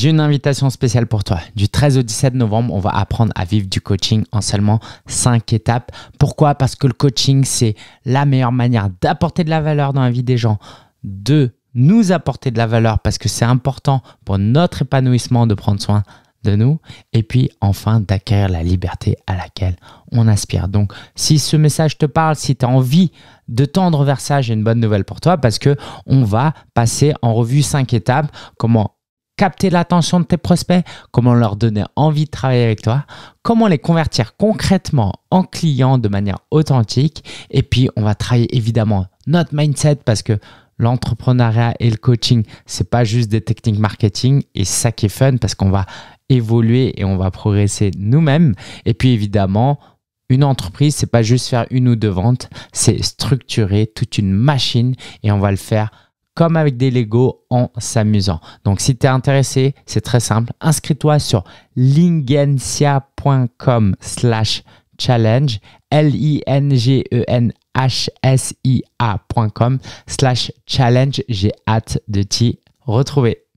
J'ai une invitation spéciale pour toi. Du 13 au 17 novembre, on va apprendre à vivre du coaching en seulement 5 étapes. Pourquoi Parce que le coaching, c'est la meilleure manière d'apporter de la valeur dans la vie des gens, de nous apporter de la valeur parce que c'est important pour notre épanouissement de prendre soin de nous et puis enfin d'acquérir la liberté à laquelle on aspire. Donc si ce message te parle, si tu as envie de tendre vers ça, j'ai une bonne nouvelle pour toi parce que on va passer en revue cinq étapes comment capter l'attention de tes prospects, comment leur donner envie de travailler avec toi, comment les convertir concrètement en clients de manière authentique. Et puis, on va travailler évidemment notre mindset parce que l'entrepreneuriat et le coaching, c'est pas juste des techniques marketing et ça qui est fun parce qu'on va évoluer et on va progresser nous-mêmes. Et puis, évidemment, une entreprise, c'est pas juste faire une ou deux ventes, c'est structurer toute une machine et on va le faire comme avec des Lego en s'amusant. Donc si tu es intéressé, c'est très simple. Inscris-toi sur lingensia.com slash challenge, L-I-N-G-E-N-H-S-I-A.com e slash challenge. J'ai hâte de t'y retrouver.